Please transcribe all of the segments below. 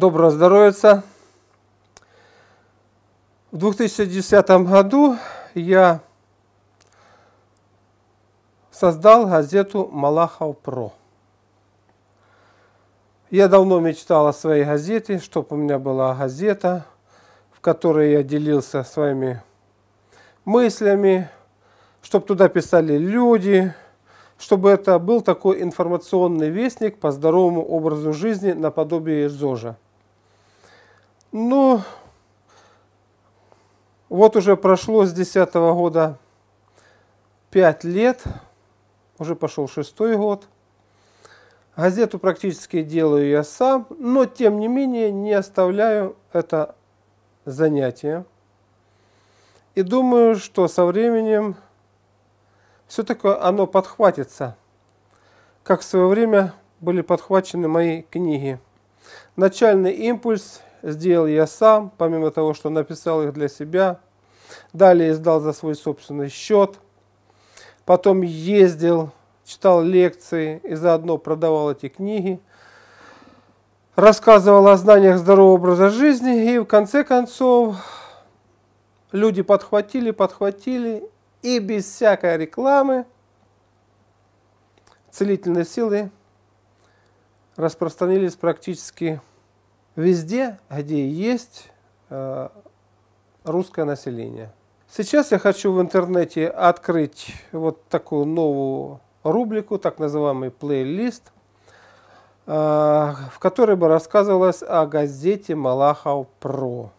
Доброго здоровья! В 2010 году я создал газету «Малахов Про». Я давно мечтал о своей газете, чтобы у меня была газета, в которой я делился своими мыслями, чтобы туда писали люди, чтобы это был такой информационный вестник по здоровому образу жизни наподобие ЗОЖа. Ну, вот уже прошло с 2010 года 5 лет, уже пошел шестой год. Газету практически делаю я сам, но тем не менее не оставляю это занятие. И думаю, что со временем все-таки оно подхватится, как в свое время были подхвачены мои книги. Начальный импульс сделал я сам, помимо того, что написал их для себя. Далее издал за свой собственный счет. Потом ездил, читал лекции и заодно продавал эти книги. Рассказывал о знаниях здорового образа жизни. И в конце концов люди подхватили, подхватили. И без всякой рекламы целительной силы распространились практически везде, где есть э, русское население. Сейчас я хочу в интернете открыть вот такую новую рубрику, так называемый плейлист, э, в которой бы рассказывалось о газете «Малахов Про».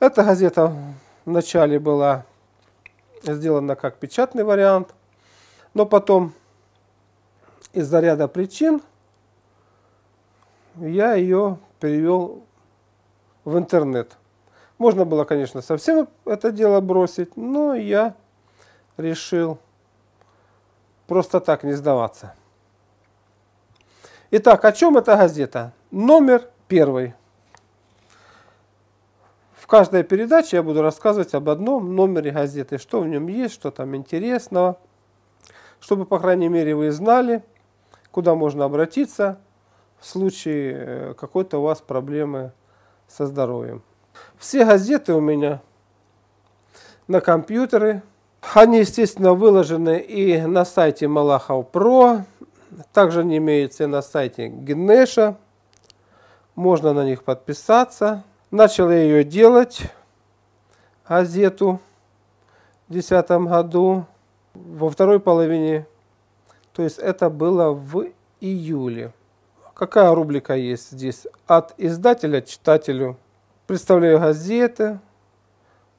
Эта газета вначале была сделана как печатный вариант, но потом из-за ряда причин – я ее перевел в интернет. Можно было, конечно, совсем это дело бросить, но я решил просто так не сдаваться. Итак, о чем эта газета? Номер первый. В каждой передаче я буду рассказывать об одном номере газеты, что в нем есть, что там интересного, чтобы, по крайней мере, вы знали, куда можно обратиться – в случае э, какой-то у вас проблемы со здоровьем. Все газеты у меня на компьютеры. Они, естественно, выложены и на сайте Малахов Про. Также они имеются на сайте Генеша. Можно на них подписаться. Начал я ее делать, газету, в 2010 году, во второй половине. То есть это было в июле. Какая рубрика есть здесь? От издателя к читателю. Представляю газеты,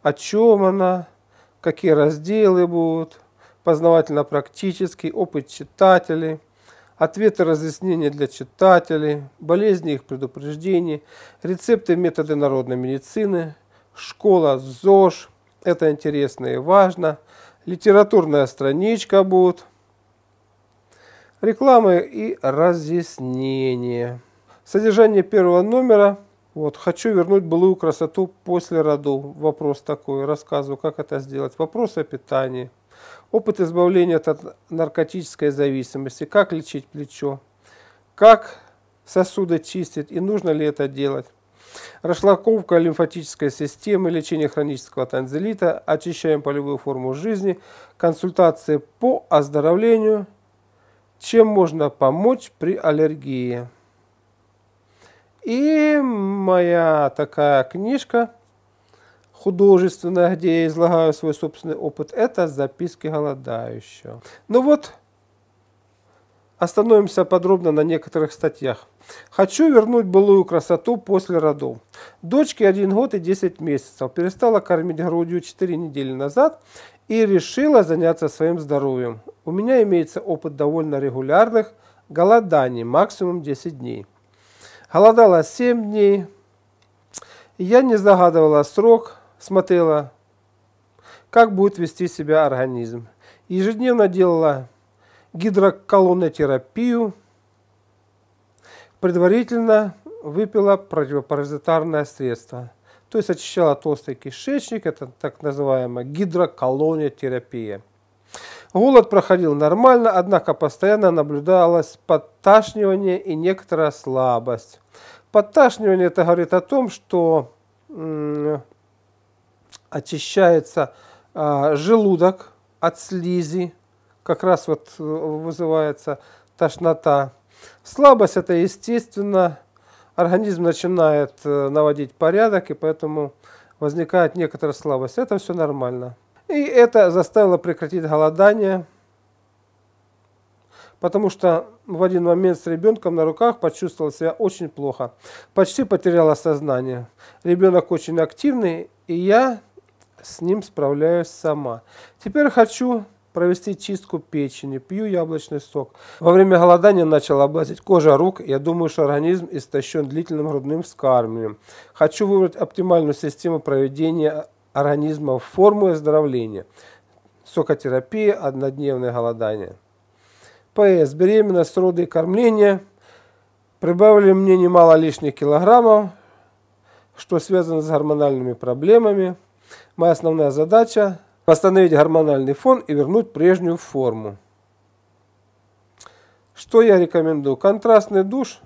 о чем она, какие разделы будут, познавательно-практический, опыт читателей, ответы разъяснения для читателей, болезни их предупреждений, рецепты методы народной медицины, школа ЗОЖ, это интересно и важно, литературная страничка будет – Рекламы и разъяснения. Содержание первого номера. Вот, хочу вернуть былую красоту после родов. Вопрос такой, рассказываю, как это сделать. Вопрос о питании. Опыт избавления от наркотической зависимости. Как лечить плечо. Как сосуды чистит и нужно ли это делать. Расшлаковка лимфатической системы, лечение хронического танзелита, очищаем полевую форму жизни, консультации по оздоровлению – чем можно помочь при аллергии? И моя такая книжка художественная, где я излагаю свой собственный опыт, это записки голодающего. Ну вот, остановимся подробно на некоторых статьях. Хочу вернуть былую красоту после родов. Дочке 1 год и 10 месяцев. Перестала кормить грудью 4 недели назад и решила заняться своим здоровьем. У меня имеется опыт довольно регулярных голоданий, максимум 10 дней. Голодала 7 дней. Я не загадывала срок, смотрела, как будет вести себя организм. Ежедневно делала гидроколонотерапию. Предварительно выпила противопаразитарное средство – то есть очищала толстый кишечник, это так называемая гидроколония терапия. Голод проходил нормально, однако постоянно наблюдалось подташнивание и некоторая слабость. Подташнивание это говорит о том, что очищается э, желудок от слизи, как раз вот э, вызывается тошнота. Слабость это естественно организм начинает э, наводить порядок, и поэтому возникает некоторая слабость. Это все нормально. И это заставило прекратить голодание, потому что в один момент с ребенком на руках почувствовала себя очень плохо. Почти потеряла сознание. Ребенок очень активный, и я с ним справляюсь сама. Теперь хочу провести чистку печени, пью яблочный сок. Во время голодания начала облазить кожа рук. Я думаю, что организм истощен длительным грудным вскармливанием. Хочу выбрать оптимальную систему проведения организма в форму оздоровления. Сокотерапия, однодневное голодание. ПС. Беременность, роды и кормление. Прибавили мне немало лишних килограммов, что связано с гормональными проблемами. Моя основная задача восстановить гормональный фон и вернуть прежнюю форму. Что я рекомендую? Контрастный душ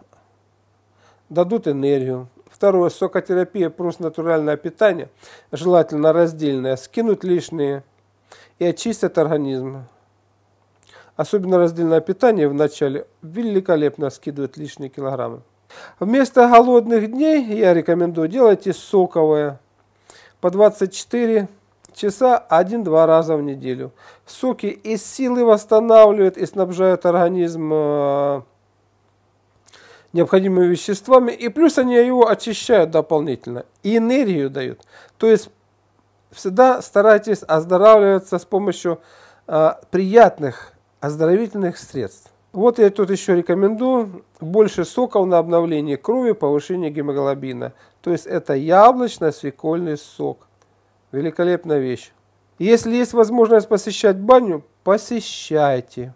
дадут энергию. Второе, сокотерапия плюс натуральное питание, желательно раздельное, скинуть лишние и очистят организм. Особенно раздельное питание в начале великолепно скидывает лишние килограммы. Вместо голодных дней я рекомендую делать и соковое по 24 часа один-два раза в неделю. Соки из силы восстанавливают и снабжают организм э, необходимыми веществами, и плюс они его очищают дополнительно, и энергию дают. То есть всегда старайтесь оздоравливаться с помощью э, приятных оздоровительных средств. Вот я тут еще рекомендую больше соков на обновление крови, повышение гемоглобина. То есть это яблочно-свекольный сок. Великолепная вещь. Если есть возможность посещать баню, посещайте.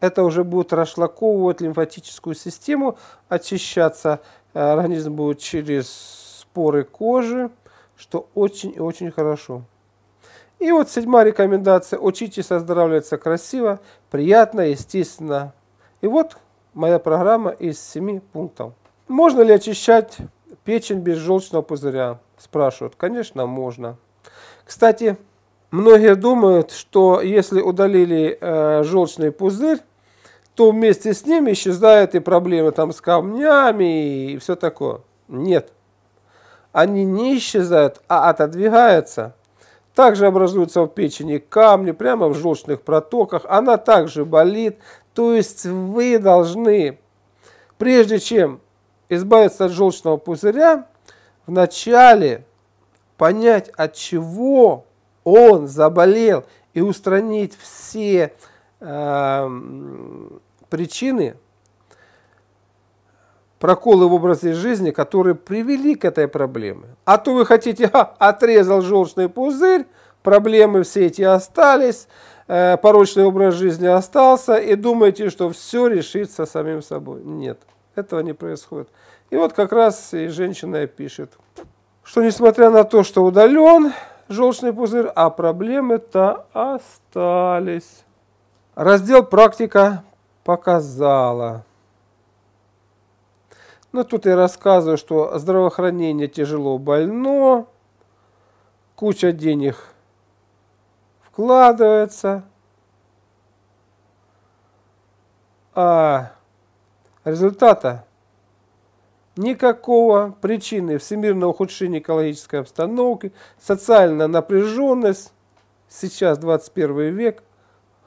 Это уже будет расшлаковывать лимфатическую систему, очищаться э, организм будет через поры кожи, что очень и очень хорошо. И вот седьмая рекомендация. Учитесь оздоравливаться красиво, приятно, естественно. И вот моя программа из семи пунктов. Можно ли очищать Печень без желчного пузыря? Спрашивают. Конечно, можно. Кстати, многие думают, что если удалили э, желчный пузырь, то вместе с ним исчезают и проблемы там с камнями и все такое. Нет. Они не исчезают, а отодвигаются. Также образуются в печени камни, прямо в желчных протоках. Она также болит. То есть вы должны, прежде чем избавиться от желчного пузыря, вначале понять, от чего он заболел, и устранить все э, причины, проколы в образе жизни, которые привели к этой проблеме. А то вы хотите, а, отрезал желчный пузырь, проблемы все эти остались, э, порочный образ жизни остался, и думаете, что все решится самим собой. Нет. Этого не происходит. И вот как раз и женщина пишет, что несмотря на то, что удален желчный пузырь, а проблемы-то остались. Раздел «Практика» показала. Ну, тут я рассказываю, что здравоохранение тяжело больно, куча денег вкладывается, а Результата никакого. Причины всемирного ухудшения экологической обстановки, социальная напряженность. Сейчас 21 век.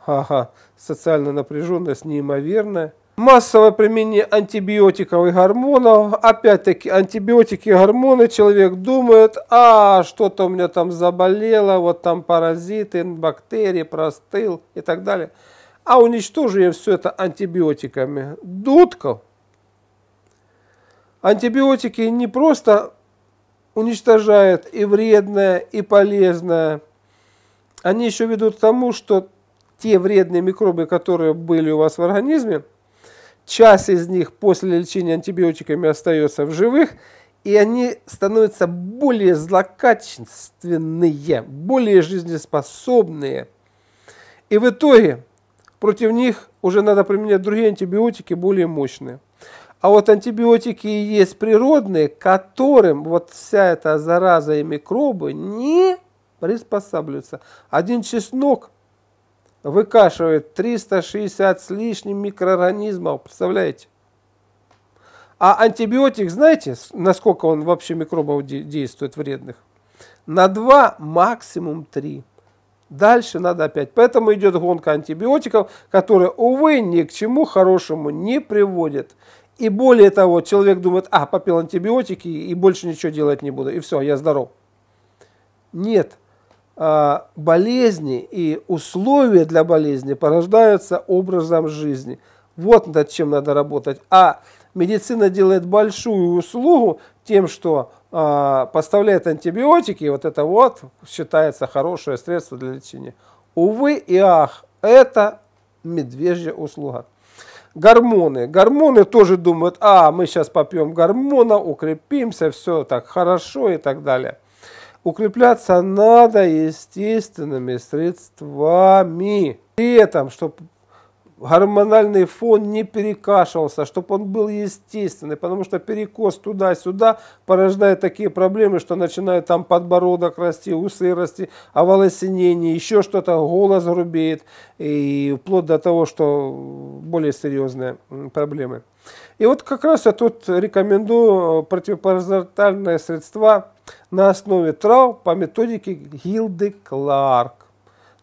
Ага, социальная напряженность неимоверная. Массовое применение антибиотиков и гормонов. Опять-таки, антибиотики и гормоны. Человек думает, а что-то у меня там заболело, вот там паразиты, бактерии, простыл и так далее а уничтожив все это антибиотиками дудков, антибиотики не просто уничтожают и вредное, и полезное, они еще ведут к тому, что те вредные микробы, которые были у вас в организме, часть из них после лечения антибиотиками остается в живых, и они становятся более злокачественные, более жизнеспособные. И в итоге против них уже надо применять другие антибиотики, более мощные. А вот антибиотики и есть природные, которым вот вся эта зараза и микробы не приспосабливаются. Один чеснок выкашивает 360 с лишним микроорганизмов, представляете? А антибиотик, знаете, насколько он вообще микробов действует вредных? На 2, максимум 3. Дальше надо опять. Поэтому идет гонка антибиотиков, которая, увы, ни к чему хорошему не приводит. И более того, человек думает, а, попил антибиотики и больше ничего делать не буду, и все, я здоров. Нет. А, болезни и условия для болезни порождаются образом жизни. Вот над чем надо работать. А медицина делает большую услугу тем, что э, поставляет антибиотики, и вот это вот считается хорошее средство для лечения. Увы и ах, это медвежья услуга. Гормоны. Гормоны тоже думают, а, мы сейчас попьем гормона, укрепимся, все так хорошо и так далее. Укрепляться надо естественными средствами. При этом, чтобы гормональный фон не перекашивался, чтобы он был естественный, потому что перекос туда-сюда порождает такие проблемы, что начинает там подбородок расти, усы расти, оволосинение, еще что-то, голос грубеет, и вплоть до того, что более серьезные проблемы. И вот как раз я тут рекомендую э, противопаразитальные средства на основе трав по методике Гилды Кларк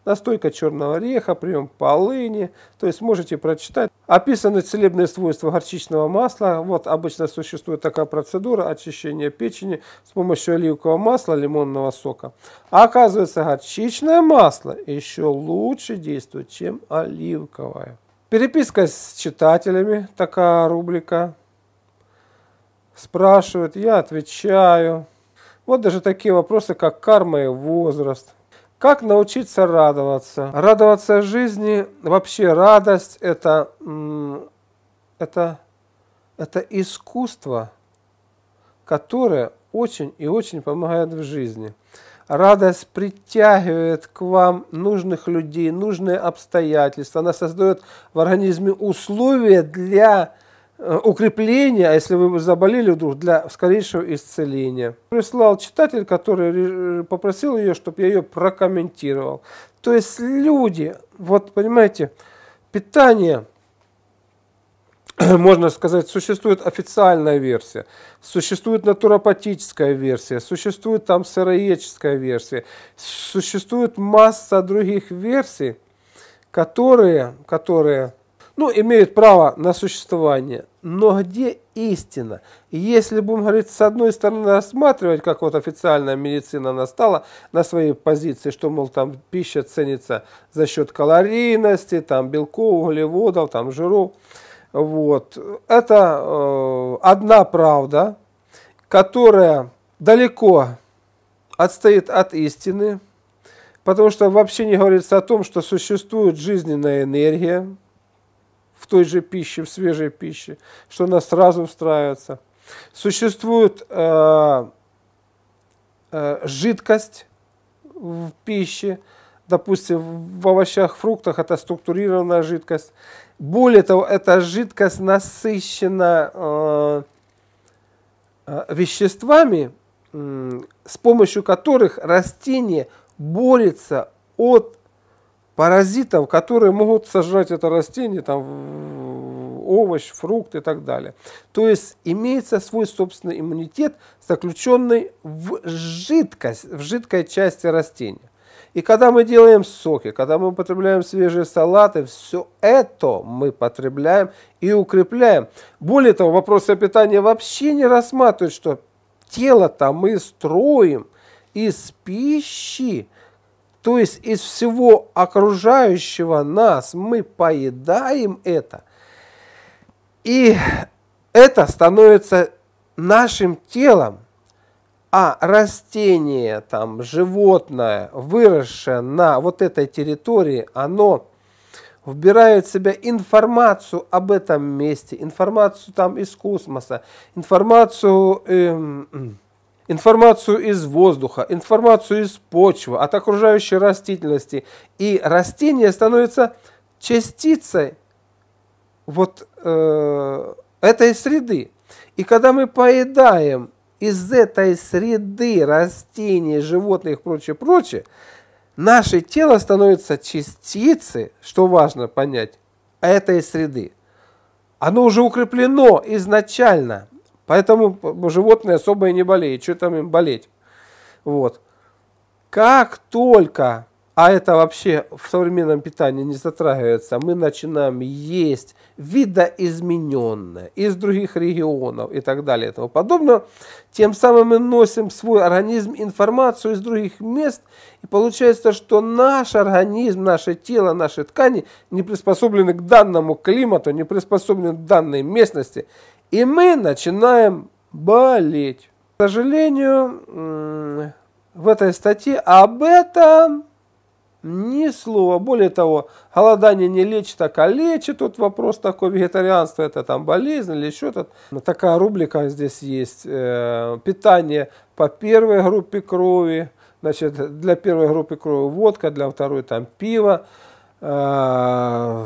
настойка черного ореха, прием полыни. То есть можете прочитать. Описаны целебные свойства горчичного масла. Вот обычно существует такая процедура очищения печени с помощью оливкового масла, лимонного сока. А оказывается, горчичное масло еще лучше действует, чем оливковое. Переписка с читателями, такая рубрика. Спрашивают, я отвечаю. Вот даже такие вопросы, как карма и возраст – как научиться радоваться? Радоваться жизни, вообще радость это, это, это искусство, которое очень и очень помогает в жизни. Радость притягивает к вам нужных людей, нужные обстоятельства. Она создает в организме условия для Э, укрепления, а если вы заболели вдруг, для скорейшего исцеления. Прислал читатель, который э, попросил ее, чтобы я ее прокомментировал. То есть люди, вот понимаете, питание, можно сказать, существует официальная версия, существует натуропатическая версия, существует там сыроедческая версия, существует масса других версий, которые, которые ну, имеют право на существование. Но где истина? Если будем говорить, с одной стороны, рассматривать, как вот официальная медицина настала на своей позиции, что, мол, там пища ценится за счет калорийности, там белков, углеводов, там жиров. Вот. Это э, одна правда, которая далеко отстоит от истины, потому что вообще не говорится о том, что существует жизненная энергия, в той же пище, в свежей пище, что она сразу встраивается. Существует э, э, жидкость в пище, допустим, в овощах, фруктах это структурированная жидкость. Более того, эта жидкость насыщена э, э, веществами, э, с помощью которых растение борется от паразитов, которые могут сожрать это растение, там, овощ, фрукт и так далее. То есть имеется свой собственный иммунитет, заключенный в жидкость, в жидкой части растения. И когда мы делаем соки, когда мы употребляем свежие салаты, все это мы потребляем и укрепляем. Более того, вопросы о питании вообще не рассматривают, что тело-то мы строим из пищи, то есть из всего окружающего нас мы поедаем это. И это становится нашим телом. А растение, там, животное, выросшее на вот этой территории, оно вбирает в себя информацию об этом месте, информацию там из космоса, информацию эм, информацию из воздуха, информацию из почвы, от окружающей растительности. И растение становится частицей вот э, этой среды. И когда мы поедаем из этой среды растений, животных и прочее, прочее, наше тело становится частицей, что важно понять, этой среды. Оно уже укреплено изначально – Поэтому животные особо и не болеют. Что там им болеть? Вот. Как только, а это вообще в современном питании не затрагивается, мы начинаем есть видоизмененное из других регионов и так далее и тому подобное, тем самым мы носим в свой организм информацию из других мест, и получается, что наш организм, наше тело, наши ткани не приспособлены к данному климату, не приспособлены к данной местности – и мы начинаем болеть. К сожалению, в этой статье об этом ни слова. Более того, голодание не лечит, а калечит. Тут вопрос такой, вегетарианство это там болезнь или еще тут. Такая рубрика здесь есть. Э, питание по первой группе крови. Значит, для первой группы крови водка, для второй там пиво. А,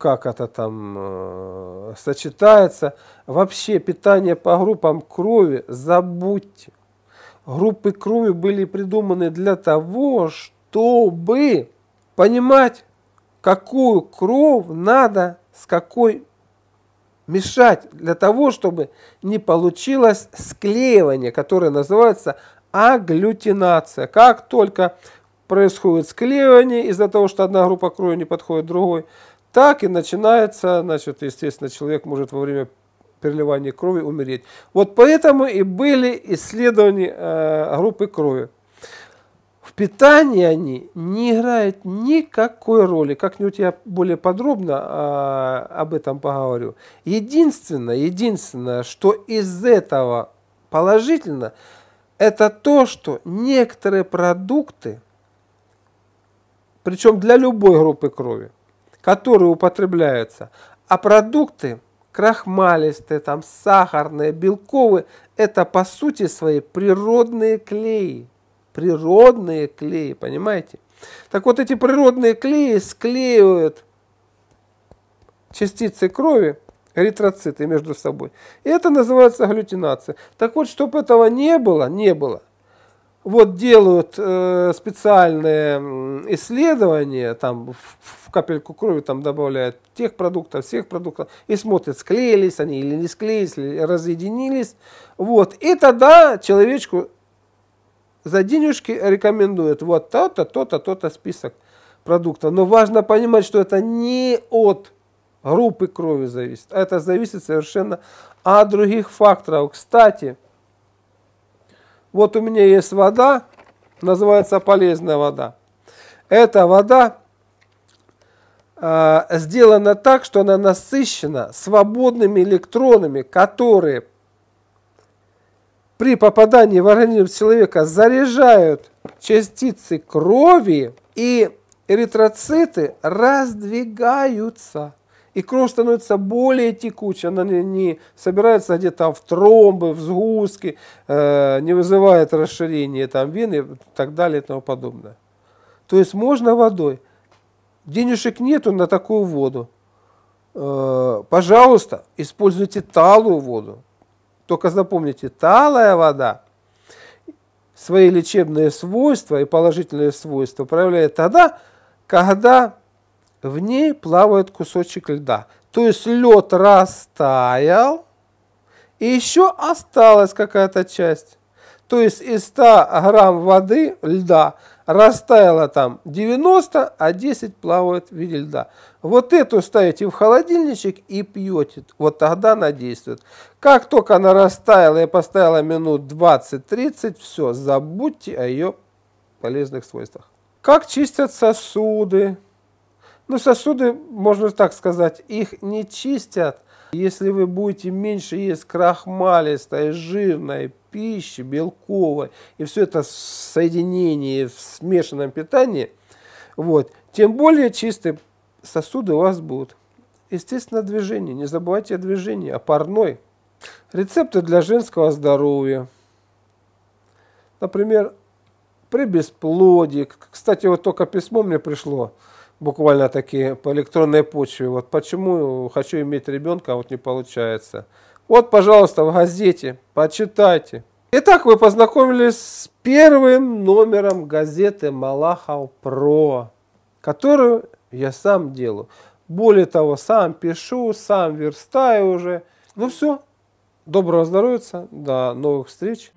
как это там э, сочетается. Вообще питание по группам крови забудьте. Группы крови были придуманы для того, чтобы понимать, какую кровь надо с какой мешать, для того, чтобы не получилось склеивание, которое называется агглютинация. Как только происходит склеивание из-за того, что одна группа крови не подходит другой, так и начинается, значит, естественно, человек может во время переливания крови умереть. Вот поэтому и были исследования э, группы крови. В питании они не играют никакой роли. Как-нибудь я более подробно э, об этом поговорю. Единственное, единственное, что из этого положительно, это то, что некоторые продукты, причем для любой группы крови, которые употребляются. А продукты крахмалистые, там, сахарные, белковые – это по сути свои природные клеи. Природные клеи, понимаете? Так вот эти природные клеи склеивают частицы крови, эритроциты между собой. И это называется глютинация. Так вот, чтобы этого не было, не было, вот делают э, специальные исследования, там в, в капельку крови там добавляют тех продуктов, всех продуктов, и смотрят, склеились они или не склеились, или разъединились. Вот. И тогда человечку за денежки рекомендуют вот то-то, то-то, то-то список продуктов. Но важно понимать, что это не от группы крови зависит, а это зависит совершенно от других факторов. Кстати, вот у меня есть вода, называется полезная вода. Эта вода э, сделана так, что она насыщена свободными электронами, которые при попадании в организм человека заряжают частицы крови, и эритроциты раздвигаются и кровь становится более текучей, она не, не собирается где-то в тромбы, в сгустки, э, не вызывает расширение там вен и так далее и тому подобное. То есть можно водой. Денежек нету на такую воду. Э, пожалуйста, используйте талую воду. Только запомните, талая вода свои лечебные свойства и положительные свойства проявляет тогда, когда в ней плавает кусочек льда. То есть лед растаял, и еще осталась какая-то часть. То есть из 100 грамм воды льда растаяло там 90, а 10 плавают в виде льда. Вот эту ставите в холодильничек и пьете. Вот тогда она действует. Как только она растаяла и поставила минут 20-30, все, забудьте о ее полезных свойствах. Как чистят сосуды, ну сосуды, можно так сказать, их не чистят. Если вы будете меньше есть крахмалистой, жирной пищи, белковой, и все это в соединении, в смешанном питании, вот, тем более чистые сосуды у вас будут. Естественно, движение. Не забывайте о движении, о парной. Рецепты для женского здоровья. Например, при бесплодии. Кстати, вот только письмо мне пришло буквально такие по электронной почве. Вот почему хочу иметь ребенка, а вот не получается. Вот, пожалуйста, в газете, почитайте. Итак, вы познакомились с первым номером газеты «Малахов Про», которую я сам делаю. Более того, сам пишу, сам верстаю уже. Ну все, доброго здоровья, до новых встреч.